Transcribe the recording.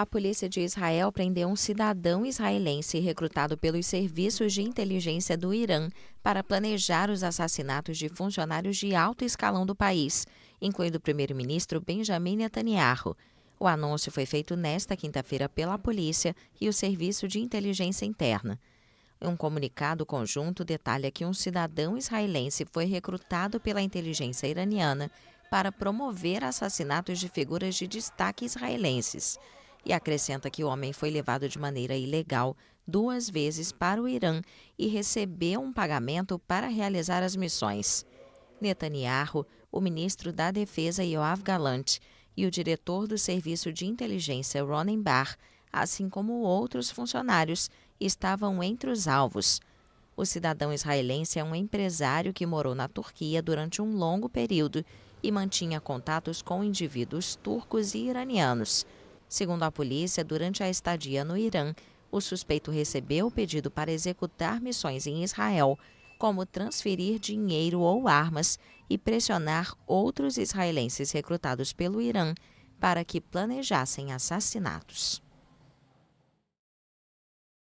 a polícia de Israel prendeu um cidadão israelense recrutado pelos serviços de inteligência do Irã para planejar os assassinatos de funcionários de alto escalão do país, incluindo o primeiro-ministro Benjamin Netanyahu. O anúncio foi feito nesta quinta-feira pela polícia e o Serviço de Inteligência Interna. Um comunicado conjunto detalha que um cidadão israelense foi recrutado pela inteligência iraniana para promover assassinatos de figuras de destaque israelenses e acrescenta que o homem foi levado de maneira ilegal duas vezes para o Irã e recebeu um pagamento para realizar as missões. Netanyahu, o ministro da Defesa Yoav Galant e o diretor do Serviço de Inteligência Ronen Bar, assim como outros funcionários, estavam entre os alvos. O cidadão israelense é um empresário que morou na Turquia durante um longo período e mantinha contatos com indivíduos turcos e iranianos. Segundo a polícia, durante a estadia no Irã, o suspeito recebeu o pedido para executar missões em Israel, como transferir dinheiro ou armas e pressionar outros israelenses recrutados pelo Irã para que planejassem assassinatos.